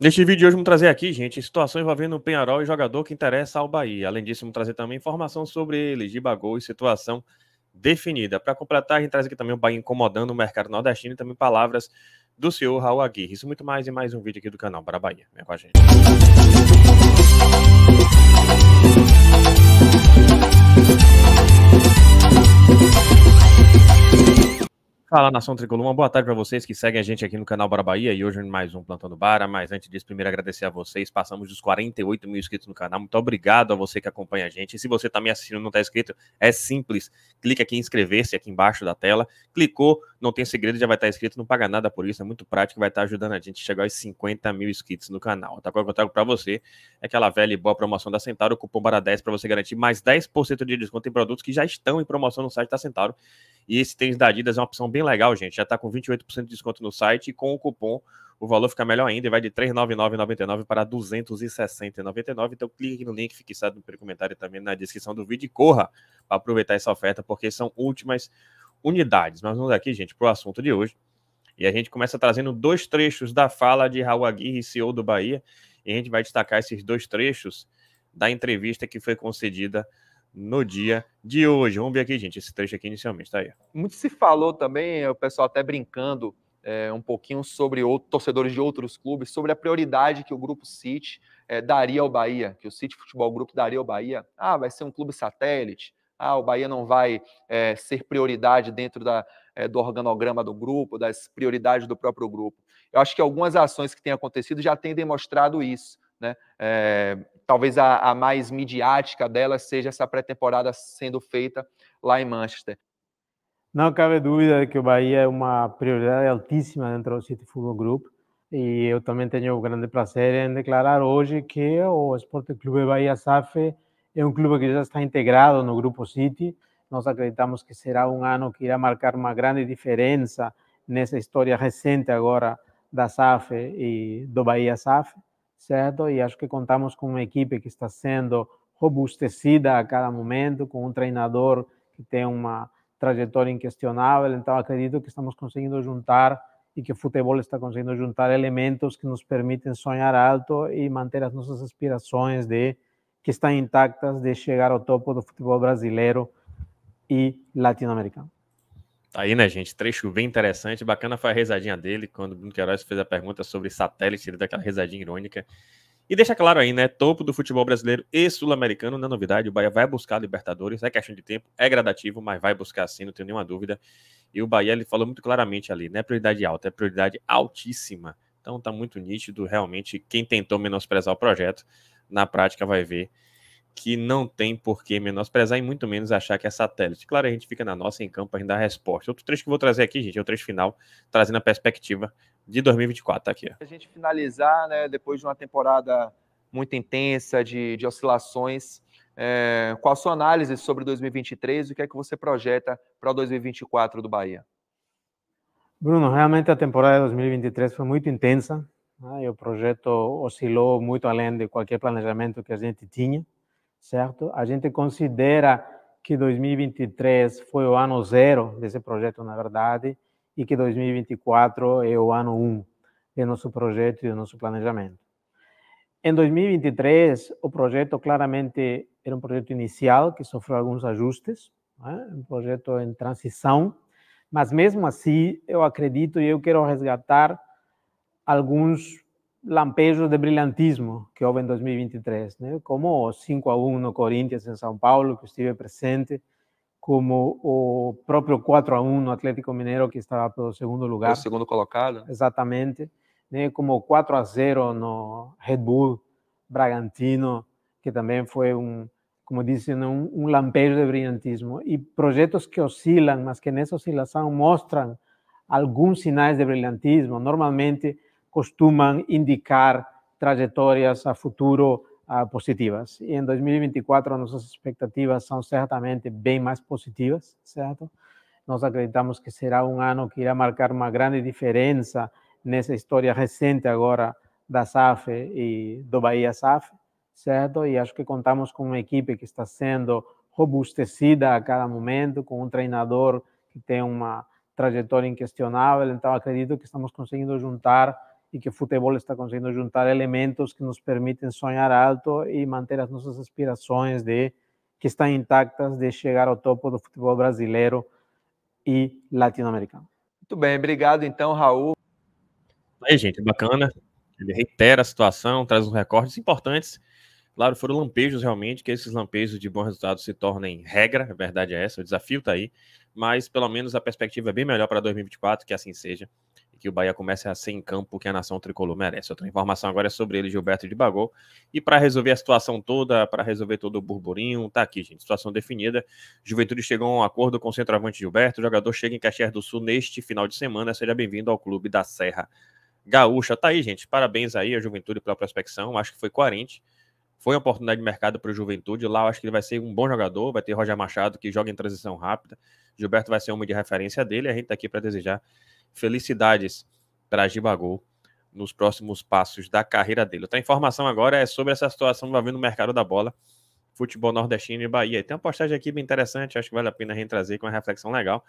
Neste vídeo de hoje, vamos trazer aqui, gente, situação envolvendo o Penharol e jogador que interessa ao Bahia. Além disso, vamos trazer também informação sobre ele, de bagulho e situação definida. Para completar, a gente traz aqui também o Bahia incomodando o mercado nordestino e também palavras do senhor Raul Aguirre. Isso muito mais em mais um vídeo aqui do canal Para Bahia. Vem com a gente. Fala Nação Tricolor, uma boa tarde para vocês que seguem a gente aqui no canal Bora Bahia e hoje mais um Plantando Bara, mas antes disso, primeiro agradecer a vocês, passamos dos 48 mil inscritos no canal, muito obrigado a você que acompanha a gente, e se você está me assistindo e não está inscrito, é simples, clique aqui em inscrever-se aqui embaixo da tela, clicou, não tem segredo, já vai estar tá inscrito, não paga nada por isso, é muito prático, vai estar tá ajudando a gente a chegar aos 50 mil inscritos no canal. Tá, agora que eu trago para você é aquela velha e boa promoção da Centauro, o cupom Bara 10 para você garantir mais 10% de desconto em produtos que já estão em promoção no site da Centauro, e esse tênis da Adidas é uma opção bem legal, gente. Já está com 28% de desconto no site e com o cupom o valor fica melhor ainda e vai de 399,99 para 260,99. Então clique aqui no link fixado no primeiro comentário e também na descrição do vídeo e corra para aproveitar essa oferta porque são últimas unidades. Mas vamos aqui, gente, para o assunto de hoje. E a gente começa trazendo dois trechos da fala de Raul Aguirre, CEO do Bahia, e a gente vai destacar esses dois trechos da entrevista que foi concedida no dia de hoje. Vamos ver aqui, gente, esse trecho aqui inicialmente, tá aí. Muito se falou também, é, o pessoal até brincando é, um pouquinho sobre outros torcedores de outros clubes, sobre a prioridade que o Grupo City é, daria ao Bahia, que o City Futebol Grupo daria ao Bahia. Ah, vai ser um clube satélite, ah, o Bahia não vai é, ser prioridade dentro da, é, do organograma do grupo, das prioridades do próprio grupo. Eu acho que algumas ações que têm acontecido já têm demonstrado isso. Né? É, talvez a, a, mais midiática delas seja essa pré-temporada sendo feita lá em Manchester. Não cabe dúvida de que o Bahia é uma prioridade altíssima dentro do City Football Group e eu também tenho o grande prazer em declarar hoje que o Esporte Clube Bahia Safe é um clube que já está integrado no Grupo City. Nós acreditamos que será um ano que irá marcar uma grande diferença nessa história recente agora da Safe e do Bahia Safe certo? E acho que contamos com uma equipe que está sendo robustecida a cada momento, com um treinador que tem uma trajetória inquestionável. Então, acredito que estamos conseguindo juntar e que o futebol está conseguindo juntar elementos que nos permitem sonhar alto e manter as nossas aspirações de que estão intactas de chegar ao topo do futebol brasileiro e latino-americano. Tá aí, né, gente? Trecho bem interessante. Bacana foi a rezadinha dele, quando o Bruno Queiroz fez a pergunta sobre satélite, ele deu aquela rezadinha irônica. E deixa claro aí, né? Topo do futebol brasileiro e sul-americano, na é novidade. O Bahia vai buscar a Libertadores, é questão de tempo, é gradativo, mas vai buscar sim, não tenho nenhuma dúvida. E o Bahia, ele falou muito claramente ali, né? Prioridade alta, é prioridade altíssima. Então tá muito nítido, realmente, quem tentou menosprezar o projeto, na prática vai ver que não tem por que menosprezar e muito menos achar que é satélite. Claro, a gente fica na nossa em campo ainda a resposta. Outro trecho que eu vou trazer aqui, gente, é o trecho final, trazendo a perspectiva de 2024 tá aqui. Ó. A gente finalizar, né, depois de uma temporada muito intensa de, de oscilações, é, eh, qual a sua análise sobre 2023 e o que é que você projeta para 2024 do Bahia? Bruno, realmente a temporada de 2023 foi muito intensa. Né? E o projeto oscilou muito além de qualquer planejamento que a gente tinha certo? A gente considera que 2023 foi o ano zero desse projeto, na verdade, e que 2024 é o ano um do nosso projeto e do nosso planejamento. Em 2023, o projeto claramente era um projeto inicial que sofreu alguns ajustes, né? um projeto em transição, mas mesmo assim, eu acredito e eu quero resgatar alguns lampejos de brilhantismo que houve em 2023, né? como o 5 a 1 no Corinthians em São Paulo, que estive presente, como o próprio 4 a 1 no Atlético Mineiro, que estava pelo segundo lugar. O segundo colocado. Exatamente. Né? Como o 4 a 0 no Red Bull Bragantino, que também foi um, como dizem, né? um, um lampejo de brilhantismo. E projetos que oscilam, mas que nessa oscilação mostram alguns sinais de brilhantismo. Normalmente, costumam indicar trajetórias a futuro uh, positivas. E em 2024, nossas expectativas são certamente bem mais positivas, certo? Nós acreditamos que será um ano que irá marcar uma grande diferença nessa história recente agora da SAF e do Bahia SAF, certo? E acho que contamos com uma equipe que está sendo robustecida a cada momento, com um treinador que tem uma trajetória inquestionável. Então, acredito que estamos conseguindo juntar e que o futebol está conseguindo juntar elementos que nos permitem sonhar alto e manter as nossas aspirações de que estão intactas de chegar ao topo do futebol brasileiro e latino-americano. Muito bem, obrigado então, Raul. Aí, gente, bacana. Ele reitera a situação, traz uns recordes importantes. Claro, foram lampejos realmente, que esses lampejos de bons resultados se tornem regra, a verdade é essa, o desafio está aí, mas pelo menos a perspectiva é bem melhor para 2024, que assim seja que o Bahia comece a ser em campo que a nação tricolor merece. Outra informação agora é sobre ele, Gilberto de Bagol. E para resolver a situação toda, para resolver todo o burburinho, tá aqui, gente. Situação definida. Juventude chegou a um acordo com o centroavante Gilberto. O jogador chega em Caxias do Sul neste final de semana. Seja bem-vindo ao Clube da Serra Gaúcha. Tá aí, gente. Parabéns aí à Juventude pela prospecção. Acho que foi coerente. Foi uma oportunidade de mercado para o Juventude. Lá eu acho que ele vai ser um bom jogador. Vai ter Roger Machado, que joga em transição rápida. Gilberto vai ser uma de referência dele. A gente está aqui para desejar Felicidades para Gibagol nos próximos passos da carreira dele. Outra informação agora é sobre essa situação vir no mercado da bola, futebol nordestino e Bahia. Tem uma postagem aqui bem interessante, acho que vale a pena trazer com uma reflexão legal.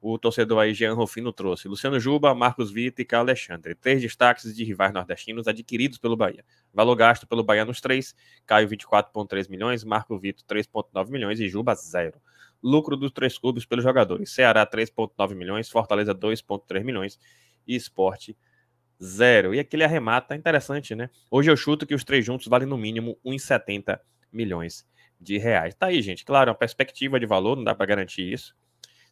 O torcedor aí, Jean Rufino, trouxe Luciano Juba, Marcos Vitor e Caio Alexandre. Três destaques de rivais nordestinos adquiridos pelo Bahia. Valor gasto pelo Bahia nos três, Caio 24,3 milhões, Marco Vitor 3,9 milhões e Juba zero lucro dos três clubes pelos jogadores. Ceará 3,9 milhões, Fortaleza 2,3 milhões e Esporte zero. E aquele arremata tá interessante, né? Hoje eu chuto que os três juntos valem no mínimo 1,70 milhões de reais. Tá aí, gente. Claro, uma perspectiva de valor, não dá para garantir isso,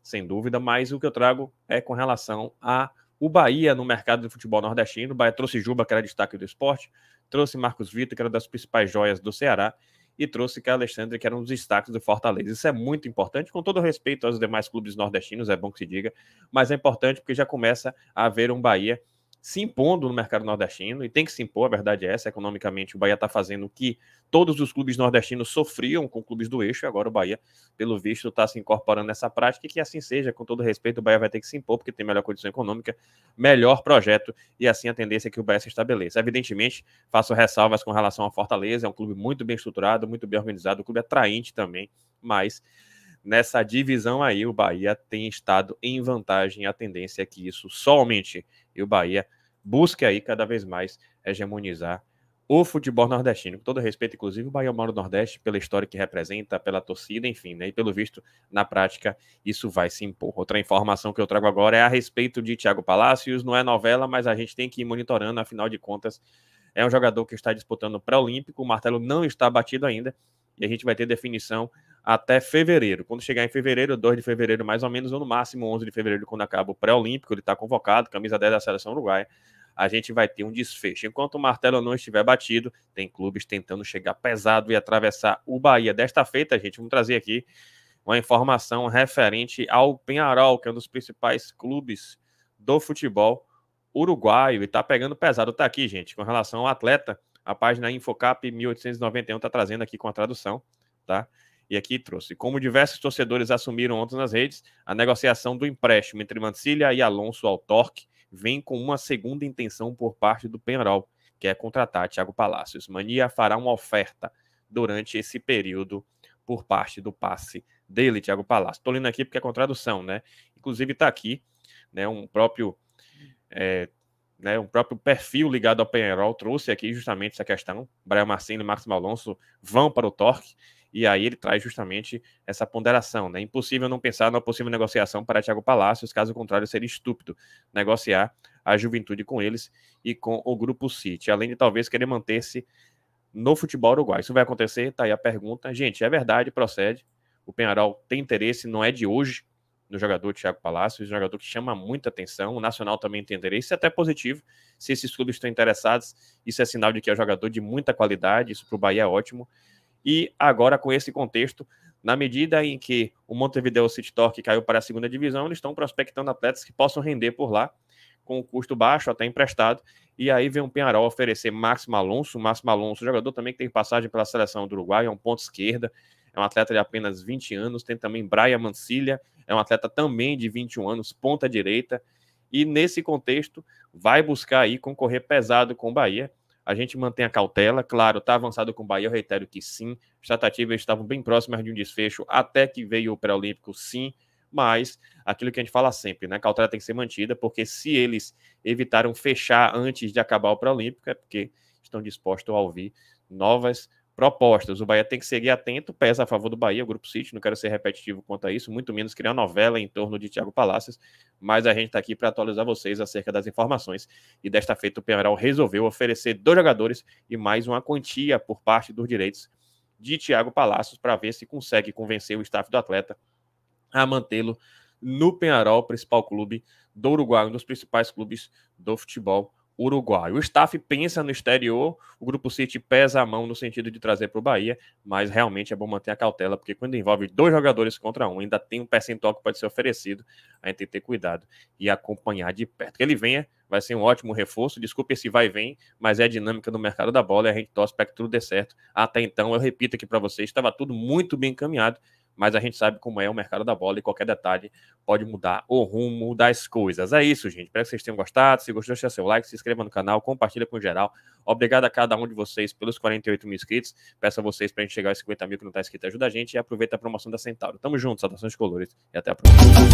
sem dúvida, mas o que eu trago é com relação a o Bahia no mercado de futebol nordestino. O Bahia trouxe Juba, que era destaque do esporte, trouxe Marcos Vitor, que era das principais joias do Ceará, e trouxe que Alexandre, que era um dos destaques do Fortaleza. Isso é muito importante, com todo respeito aos demais clubes nordestinos, é bom que se diga, mas é importante porque já começa a haver um Bahia se impondo no mercado nordestino e tem que se impor, a verdade é essa, economicamente o Bahia está fazendo o que todos os clubes nordestinos sofriam com clubes do eixo e agora o Bahia, pelo visto, está se incorporando nessa prática e que assim seja, com todo respeito, o Bahia vai ter que se impor porque tem melhor condição econômica, melhor projeto e assim a tendência é que o Bahia se estabeleça. Evidentemente, faço ressalvas com relação à Fortaleza, é um clube muito bem estruturado, muito bem organizado, um clube é atraente também, mas nessa divisão aí, o Bahia tem estado em vantagem. A tendência é que isso somente e o Bahia busque aí cada vez mais hegemonizar o futebol nordestino. Com todo respeito, inclusive, o Bahia mora no Nordeste pela história que representa, pela torcida, enfim, né? E pelo visto, na prática, isso vai se impor. Outra informação que eu trago agora é a respeito de Thiago Palacios. Não é novela, mas a gente tem que ir monitorando, afinal de contas, é um jogador que está disputando o pré-olímpico, o martelo não está batido ainda, e a gente vai ter definição até fevereiro. Quando chegar em fevereiro, 2 de fevereiro mais ou menos, ou no máximo 11 de fevereiro, quando acaba o pré-olímpico, ele está convocado, camisa 10 da seleção uruguaia, a gente vai ter um desfecho. Enquanto o martelo não estiver batido, tem clubes tentando chegar pesado e atravessar o Bahia. Desta feita, gente, vamos trazer aqui uma informação referente ao Penharol, que é um dos principais clubes do futebol uruguaio e está pegando pesado. Está aqui, gente, com relação ao atleta, a página Infocap 1891 está trazendo aqui com a tradução, tá? e aqui trouxe. Como diversos torcedores assumiram ontem nas redes, a negociação do empréstimo entre Mancilha e Alonso ao Torque vem com uma segunda intenção por parte do Penharol, que é contratar Thiago Palácios. Mania fará uma oferta durante esse período por parte do passe dele, Thiago Palacios. Estou lendo aqui porque é contradução, né? Inclusive está aqui, né? Um próprio, é, né? Um próprio perfil ligado ao Penharol trouxe aqui justamente essa questão. Brian Marcelo e Máximo Alonso vão para o Torque. E aí ele traz justamente essa ponderação, né? Impossível não pensar na possível negociação para Thiago Palacios, caso contrário seria estúpido negociar a juventude com eles e com o grupo City, além de talvez querer manter-se no futebol uruguaio. Isso vai acontecer? Tá aí a pergunta. Gente, é verdade, procede. O Penharol tem interesse, não é de hoje, no jogador Thiago Palácios, um jogador que chama muita atenção. O Nacional também tem interesse, é até positivo. Se esses clubes estão interessados, isso é sinal de que é um jogador de muita qualidade. Isso para o Bahia é ótimo. E agora, com esse contexto, na medida em que o Montevideo City Torque caiu para a segunda divisão, eles estão prospectando atletas que possam render por lá, com um custo baixo, até emprestado. E aí vem o Penharol oferecer Máximo Alonso. Máximo Alonso, jogador também que tem passagem pela seleção do Uruguai, é um ponto esquerda, é um atleta de apenas 20 anos. Tem também Brian Mancilha, é um atleta também de 21 anos, ponta direita. E nesse contexto, vai buscar aí concorrer pesado com o Bahia a gente mantém a cautela, claro, está avançado com o Bahia, eu reitero que sim. As tratativas estavam bem próximas de um desfecho, até que veio o pré-olímpico, sim. Mas aquilo que a gente fala sempre, né? A cautela tem que ser mantida, porque se eles evitaram fechar antes de acabar o pré-olímpico, é porque estão dispostos a ouvir novas propostas. O Bahia tem que seguir atento, pesa a favor do Bahia, o Grupo City, não quero ser repetitivo quanto a isso, muito menos criar novela em torno de Tiago Palácios, mas a gente está aqui para atualizar vocês acerca das informações. E desta feita, o Penarol resolveu oferecer dois jogadores e mais uma quantia por parte dos direitos de Tiago Palácios para ver se consegue convencer o staff do atleta a mantê-lo no Penharol, principal clube do Uruguai, um dos principais clubes do futebol Uruguai. O staff pensa no exterior, o Grupo City pesa a mão no sentido de trazer para o Bahia, mas realmente é bom manter a cautela, porque quando envolve dois jogadores contra um, ainda tem um percentual que pode ser oferecido, a gente tem que ter cuidado e acompanhar de perto. Que ele venha, vai ser um ótimo reforço, desculpe se vai e vem, mas é a dinâmica do mercado da bola e a gente torce para que tudo dê certo. Até então, eu repito aqui para vocês, estava tudo muito bem encaminhado mas a gente sabe como é o mercado da bola e qualquer detalhe pode mudar o rumo das coisas. É isso, gente. Espero que vocês tenham gostado. Se gostou, deixa seu like, se inscreva no canal, compartilha com geral. Obrigado a cada um de vocês pelos 48 mil inscritos. Peço a vocês para a gente chegar aos 50 mil que não está inscrito. Ajuda a gente e aproveita a promoção da Centauro. Tamo junto, saudações colores e até a próxima.